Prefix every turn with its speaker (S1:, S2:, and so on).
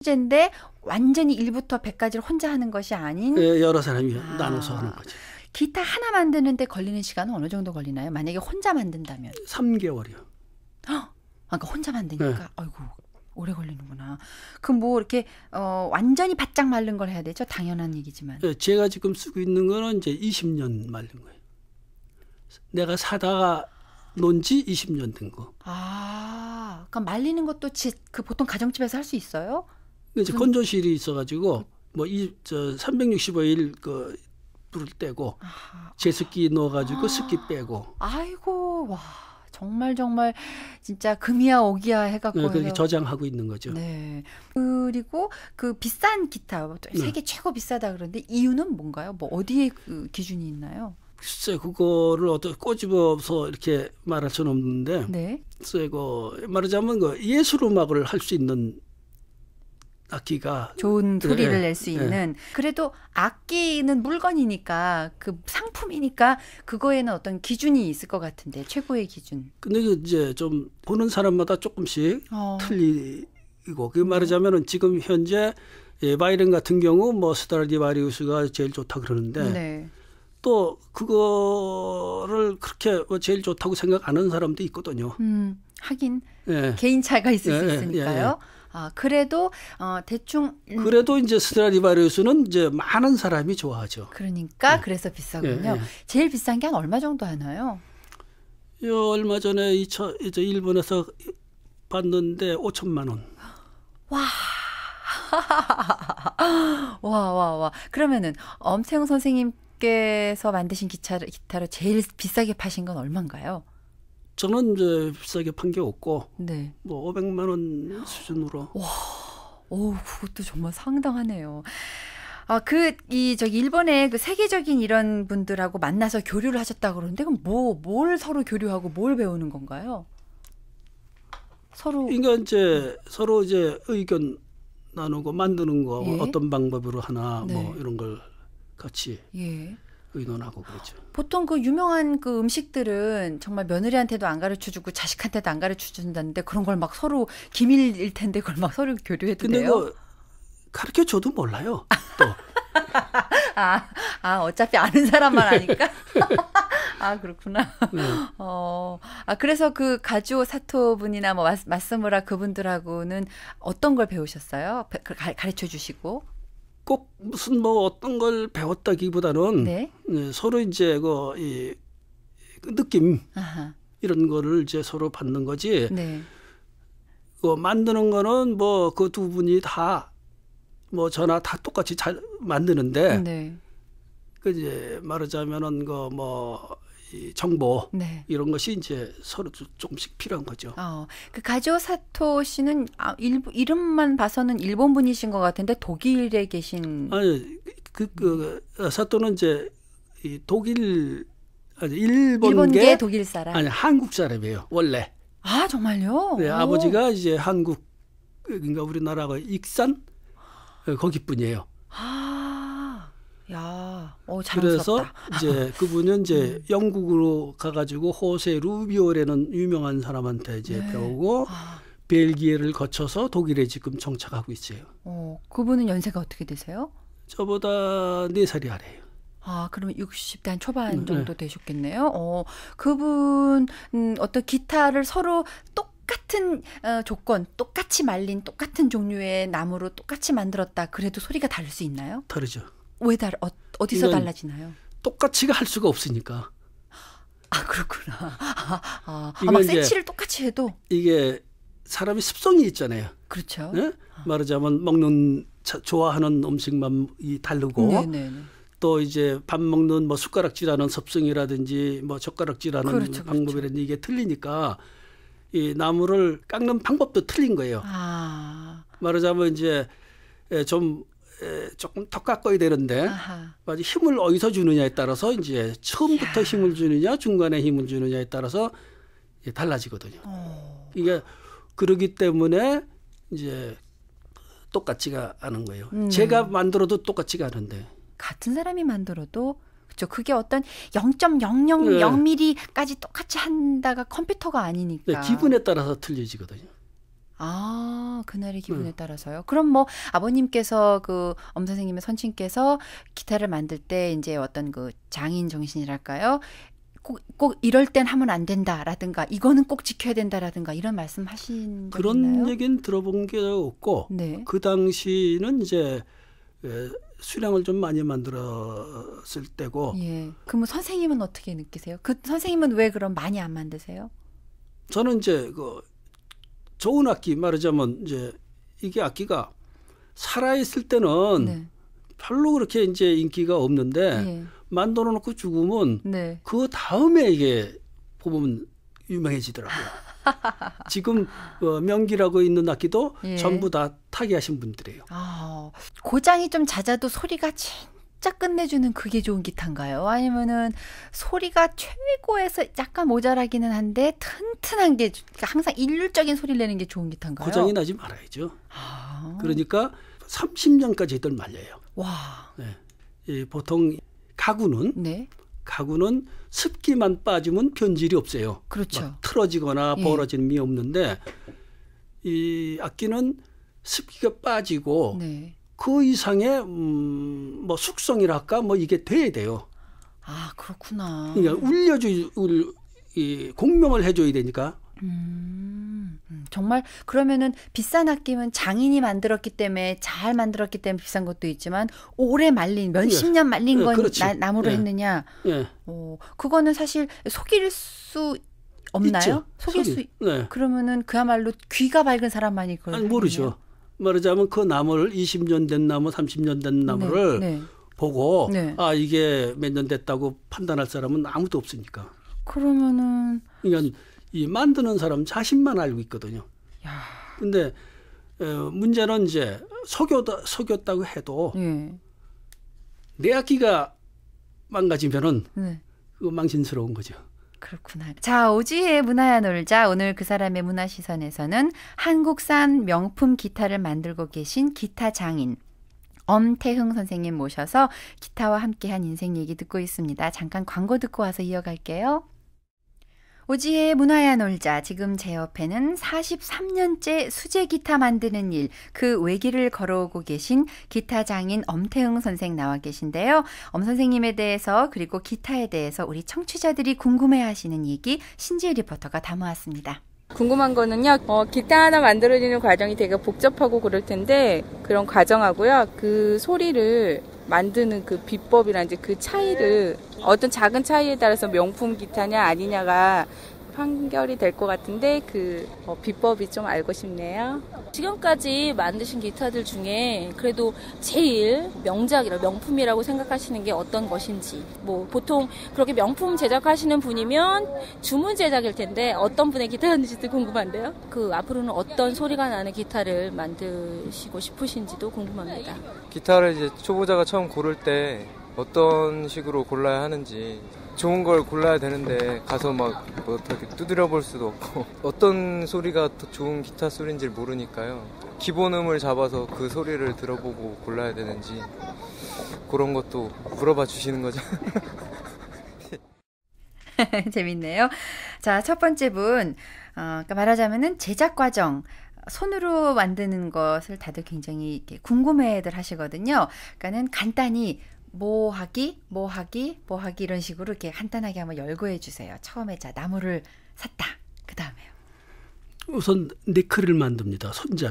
S1: 숙제인데 완전히 1부터 100까지를 혼자 하는 것이 아닌 예, 여러
S2: 사람이 아. 나눠서 하는
S1: 거죠. 기타 하나 만드는데 걸리는 시간은 어느 정도 걸리나요? 만약에 혼자 만든다면? 3개월이요. 아, 그러니까 혼자 만드니까 네. 아이고 오래 걸리는구나. 그럼 뭐 이렇게 어, 완전히 바짝 말른 걸 해야 되죠? 당연한 얘기지만.
S2: 예, 제가 지금 쓰고 있는 거는 이제 20년 말른 거예요. 내가 사다가 놓은 지 20년 된 거.
S1: 아, 그러 말리는 것도 지, 그 보통 가정집에서 할 수 있어요? 이제 건조실이
S2: 있어가지고 뭐이저 365일 그 불을 떼고 아 제습기 넣어가지고 아. 습기 빼고.
S1: 아이고 와 정말 정말 진짜 금이야 오기야 해갖고 네, 그렇게
S2: 저장하고 있는 거죠.
S1: 네. 그리고 그 비싼 기타 뭐 네. 세계 네. 최고 비싸다 그런데 이유는 뭔가요? 뭐 어디에 그 기준이 있나요?
S2: 글쎄 그거를 어떻게 꼬집어서 이렇게 말할 수는 없는데 네. 글쎄 그 말하자면 그 예술 음악을 할 수 있는 악기가 좋은 네. 소리를 네. 낼수 있는 네.
S1: 그래도 악기는 물건이니까 그 상품이니까 그거에는 어떤 기준이 있을 것 같은데 최고의 기준. 근데
S2: 그 이제 좀 보는 사람마다 조금씩 어. 틀리고 그 말하자면은 지금 현재 예, 바이든 같은 경우 뭐 스타르디바리우스가 제일 좋다 그러는데 네. 또 그거를 그렇게 뭐 제일 좋다고 생각 안 하는 사람도 있거든요. 음, 하긴 예.
S1: 개인 차이가 있을 예, 수 예, 있으니까요. 예, 예, 아, 그래도 어, 대충 음. 그래도
S2: 이제 스트라디바리우스는 이제 많은 사람이 좋아하죠.
S1: 그러니까 예. 그래서 비싸군요. 제일 비싼 게 한 얼마 정도 하나요?
S2: 요 얼마 전에 이저 일본에서 봤는데 5천만 원. 와.
S1: 와, 와, 와. 그러면은 엄태웅 선생님 선생님께서 만드신 기차, 기타를 제일 비싸게 파신 건 얼마인가요? 저는
S2: 이제 비싸게 판 게 없고 네. 뭐 500만 원 수준으로. 와,
S1: 오 그것도 정말 상당하네요. 아, 그, 이, 저기, 일본의 그 세계적인 이런 분들하고 만나서 교류를 하셨다 그러는데, 그럼 뭐, 뭘 서로 교류하고 뭘 배우는 건가요?
S2: 서로. 그러니까 이제 서로 이제 의견 나누고 만드는 거, 예? 어떤 방법으로 하나, 뭐 네. 뭐, 이런 걸 같이 예. 의논하고 그렇죠
S1: 보통 그 유명한 그 음식들은 정말 며느리한테도 안 가르쳐 주고 자식한테도 안 가르쳐 준다는데 그런 걸 막 서로 기밀일 텐데 그걸 막 서로 교류해도 근데 돼요? 뭐
S2: 가르쳐 줘도 몰라요. 또.
S1: 아, 아, 어차피 아는 사람만 네. 아니까? 아, 그렇구나. 네. 어, 아, 그래서 그가주 사토 분이나 뭐, 마스무라 그분들하고는 어떤 걸 배우셨어요? 그 가, 가르쳐 주시고?
S2: 꼭 무슨 뭐 어떤 걸 배웠다기보다는 네? 예, 서로 이제 그이 그 느낌 아하. 이런 거를 이제 서로 받는 거지. 네. 그 만드는 거는 뭐 그 두 분이 다 뭐 전화 다 똑같이 잘 만드는데. 네. 그 이제 말하자면은 그뭐 정보 네. 이런 것이 이제 서로
S1: 조금씩 필요한 거죠. 어, 그 가조 사토 씨는 아, 일, 이름만 봐서는 일본 분이신 것 같은데 독일에 계신.
S2: 아니 그, 그 어, 사토는 이제 이 독일 아니 일본계, 일본계 독일 사람 아니 한국 사람이에요 원래.
S1: 아 정말요? 네 오. 아버지가
S2: 이제 한국 그러니까 우리나라가 익산 어, 거기뿐이에요. 아.
S1: 야, 오, 어, 그래서
S2: 이제 그분은 이제 음. 영국으로 가가지고 호세 루비오라는 유명한 사람한테 이제 네. 배우고 아. 벨기에를 거쳐서 독일에 지금 정착하고 있어요.
S1: 어, 그분은 연세가 어떻게 되세요?
S2: 저보다 네 살이 아래요.
S1: 아, 그러면 60대 초반 음, 정도 네. 되셨겠네요. 어, 그분 음, 어떤 기타를 서로 똑 똑같은 어, 조건, 똑같이 말린 똑같은 종류의 나무로 똑같이 만들었다. 그래도 소리가 다를 수 있나요? 다르죠. 왜 달, 어, 어디서 달라지나요?
S2: 똑같이가 할 수가 없으니까. 아
S1: 그렇구나. 아, 아, 아막 센치를 똑같이 해도
S2: 이게 사람이 습성이 있잖아요.
S1: 그렇죠. 네?
S2: 아. 말하자면 먹는 자, 좋아하는 음식만 이 다르고 네네네. 네. 또 이제 밥 먹는 뭐 숟가락질하는 섭성이라든지 뭐 젓가락질하는 그렇죠, 그렇죠. 방법이라든지 그렇죠. 이게 틀리니까 이 나무를 깎는 방법도 틀린 거예요. 아. 말하자면 이제 예, 좀 조금 더 깎아야 되는데 아하. 힘을 어디서 주느냐에 따라서 이제 처음부터 야. 힘을 주느냐 중간에 힘을 주느냐에 따라서 달라지거든요. 오. 어. 이게 그러기 때문에 이제 똑같지가 않은 거예요. 음. 제가 만들어도 똑같지가 않은데
S1: 같은 사람이 만들어도 그죠 그게 어떤 0.000 네. 0mm까지 똑같이 한다가 컴퓨터가 아니니까 네, 기분에
S2: 따라서 틀리지거든요.
S1: 아, 그날의 기분에 음. 따라서요. 그럼 뭐 아버님께서 그엄 선생님의 선친께서 기타를 만들 때 이제 어떤 그 장인 정신이랄까요? 꼭, 꼭 이럴 땐 하면 안 된다라든가 이거는 꼭 지켜야 된다라든가 이런 말씀 하신 그런 있나요?
S2: 얘기는 들어본 게 없고 네. 그 당시는 이제 수량을 좀 많이 만들었을 때고
S1: 예. 그럼 선생님은 어떻게 느끼세요? 그 선생님은 왜 그럼 많이 안 만드세요?
S2: 저는 이제 그 좋은 악기 말하자면 이제 이게 악기가 살아 있을 때는 네. 별로 그렇게 이제 인기가 없는데 네. 만들어 놓고 죽으면 네. 그 다음에 이게 보면 유명해지더라고요. 지금 어, 명기라고 있는 악기도 예. 전부 다 타계하신 분들이에요.
S1: 아, 고장이 좀 잦아도 소리가 진 살짝 끝내주는 그게 좋은 기타인가요? 아니면은 소리가 최고에서 약간 모자라기는 한데 튼튼한 게 그러니까 항상 일률적인 소리를 내는 게 좋은 기타인가요? 고장이 나지
S2: 말아야죠. 아. 그러니까 30년까지 이들 말려요. 와. 네. 이 보통 가구는 네. 가구는 습기만 빠지면 변질이 없어요. 그렇죠. 틀어지거나 예. 벌어진는미 없는데 이 악기는 습기가 빠지고 네. 그 이상의 음뭐 숙성이라할까뭐 이게 돼야 돼요.
S1: 아 그렇구나. 그러니까
S2: 울려줘 울, 이 공명을 해줘야 되니까. 음,
S1: 음 정말 그러면은 비싼 악기는 장인이 만들었기 때문에 잘 만들었기 때문에 비싼 것도 있지만 오래 말린 몇십 예. 년 말린 예, 건 나, 나무로 예. 했느냐. 예. 어, 그거는 사실 속일 수 없나요? 있죠. 속일 수. 네. 그러면은 그야말로 귀가 밝은 사람만이 그걸. 아니, 모르죠.
S2: 말하자면 그 나무를 20년 된 나무, 30년 된 나무를 네, 네. 보고 네. 아 이게 몇 년 됐다고 판단할 사람은 아무도 없으니까.
S1: 그러면은
S2: 그러니까 이 만드는 사람 자신만 알고 있거든요. 야. 근데 어, 문제는 이제 속였다 속였다고 해도 네. 내 악기가 망가지면은 그 망신스러운 거죠.
S1: 그렇구나. 자, 오지의 문화야 놀자. 오늘 그 사람의 문화시선에서는 한국산 명품 기타를 만들고 계신 기타 장인. 엄태흥 선생님 모셔서 기타와 함께한 인생 얘기 듣고 있습니다. 잠깐 광고 듣고 와서 이어갈게요. 오지의 문화야 놀자. 지금 제 옆에는 43년째 수제 기타 만드는 일, 그 외길을 걸어오고 계신 기타 장인 엄태웅 선생 나와 계신데요. 엄 선생님에 대해서 그리고 기타에 대해서 우리 청취자들이 궁금해 하시는 얘기 신지혜 리포터가 담아왔습니다. 궁금한 거는요, 어, 기타 하나 만들어지는 과정이 되게 복잡하고 그럴 텐데, 그런 과정하고요, 그 소리를 만드는 그 비법이랑 이제 그 차이를 어떤 작은 차이에 따라서 명품 기타냐 아니냐가 판결이 될 것 같은데 그 어, 비법이 좀 알고 싶네요. 지금까지 만드신 기타들 중에 그래도 제일 명작이라 명품이라고 생각하시는 게 어떤 것인지 뭐 보통 그렇게 명품 제작하시는 분이면 주문 제작일 텐데 어떤 분의 기타였는지도 궁금한데요. 그 앞으로는 어떤 소리가 나는 기타를 만드시고 싶으신지도 궁금합니다. 기타를 이제 초보자가 처음 고를 때 어떤 식으로 골라야 하는지 좋은 걸 골라야 되는데 가서 막뭐 어떻게 두드려 볼 수도 없고 어떤 소리가 더 좋은 기타 소리인지 모르니까요. 기본음을 잡아서 그 소리를 들어보고 골라야 되는지 그런 것도 물어봐 주시는 거죠. 재밌네요. 자, 첫 번째 분. 어, 그러니까 말하자면은 제작 과정 손으로 만드는 것을 다들 굉장히 궁금해들 하시거든요. 그러니까는 간단히 뭐 하기, 뭐 하기, 뭐 하기 이런 식으로 이렇게 간단하게 한번 열거해 주세요. 처음에 자 나무를 샀다. 그
S2: 다음에요. 우선 네크를 만듭니다. 손잡이.